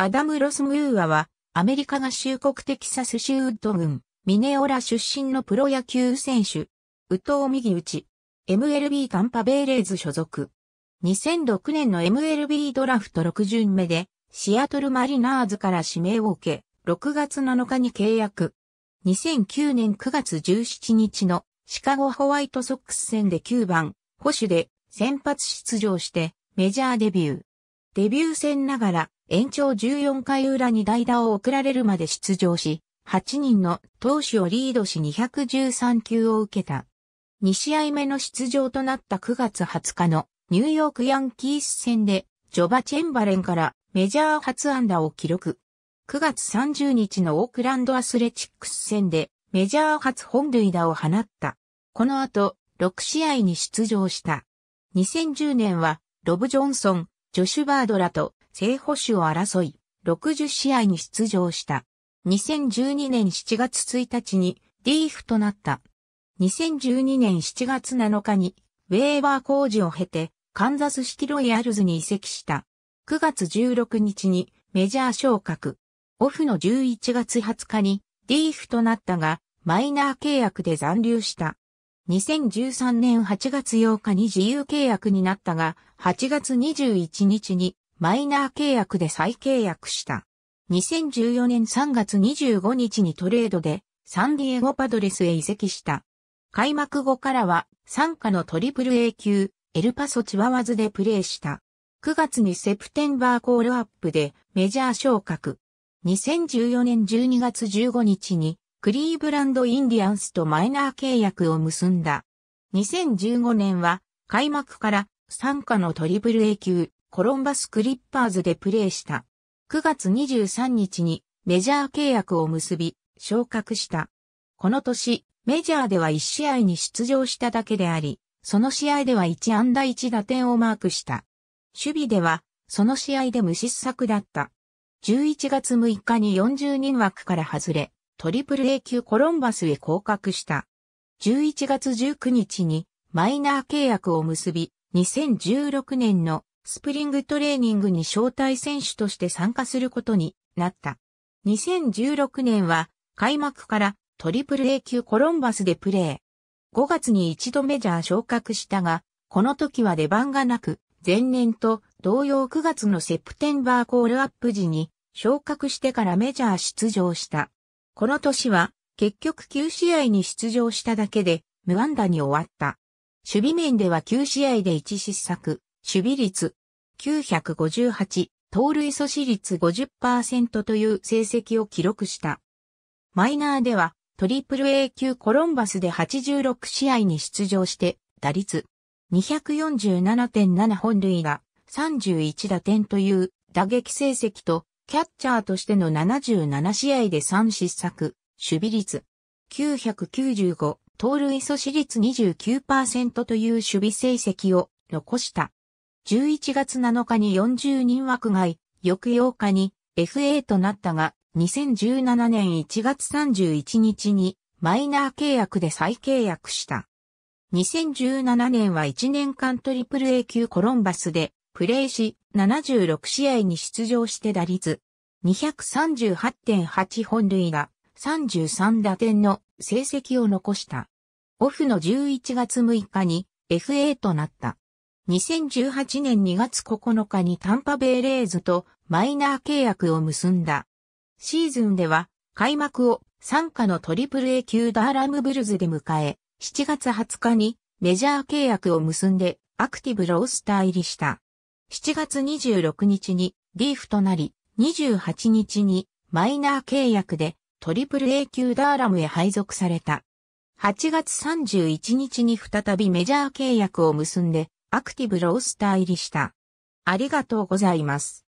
アダム・ロスムーアは、アメリカ合衆国テキサス州ウッド郡、ミネオラ出身のプロ野球選手。ウトウ右打ち。MLB タンパベイレーズ所属。2006年の MLB ドラフト6巡目で、シアトルマリナーズから指名を受け、6月7日に契約。2009年9月17日のシカゴホワイトソックス戦で9番、保守で先発出場してメジャーデビュー。デビュー戦ながら延長14回裏に代打を送られるまで出場し、8人の投手をリードし213球を受けた。2試合目の出場となった9月20日のニューヨークヤンキース戦で、ジョバ・チェンバレンからメジャー初安打を記録。9月30日のオークランドアスレチックス戦でメジャー初本塁打を放った。この後、6試合に出場した。2010年は、ロブ・ジョンソン、ジョシュ・バードラと正捕手を争い、60試合に出場した。2012年7月1日にリーフとなった。2012年7月7日にウェーバー工事を経てカンザスシティロイヤルズに移籍した。9月16日にメジャー昇格。オフの11月20日にリーフとなったがマイナー契約で残留した。2013年8月8日に自由契約になったが、8月21日にマイナー契約で再契約した。2014年3月25日にトレードでサンディエゴパドレスへ移籍した。開幕後からは参加のトリプル A 級エルパソチワワズでプレーした。9月にセプテンバーコールアップでメジャー昇格。2014年12月15日にクリーブランドインディアンスとマイナー契約を結んだ。2015年は開幕から参加のトリプル A 級コロンバスクリッパーズでプレーした。9月23日にメジャー契約を結び、昇格した。この年、メジャーでは1試合に出場しただけであり、その試合では1安打1打点をマークした。守備では、その試合で無失策だった。11月6日に40人枠から外れ、トリプル A 級コロンバスへ降格した。11月19日にマイナー契約を結び、2016年のスプリングトレーニングに招待選手として参加することになった。2016年は開幕からトリプル A 級コロンバスでプレー。5月に一度メジャー昇格したが、この時は出番がなく、前年と同様9月のセプテンバーコールアップ時に昇格してからメジャー出場した。この年は結局9試合に出場しただけで無安打に終わった。守備面では9試合で1失策、守備率958、盗塁阻止率50%という成績を記録した。マイナーでは、トリプル A 級コロンバスで86試合に出場して、打率247.7本塁打、31打点という打撃成績と、キャッチャーとしての77試合で3失策、守備率995、盗塁阻止率29%という守備成績を残した。11月7日に40人枠外、翌8日に FA となったが、2017年1月31日にマイナー契約で再契約した。2017年は1年間トリプル A 級コロンバスでプレーし76試合に出場して打率238.8本塁打33打点の成績を残した。オフの11月6日に FA となった。2018年2月9日にタンパベイレーズとマイナー契約を結んだ。シーズンでは開幕を参加のトリプル A 級ダーラムブルズで迎え、7月20日にメジャー契約を結んでアクティブロースター入りした。7月26日にリーフとなり、28日にマイナー契約でトリプル A 級ダーラムへ配属された。8月31日に再びメジャー契約を結んでアクティブロースター入りした。ありがとうございます。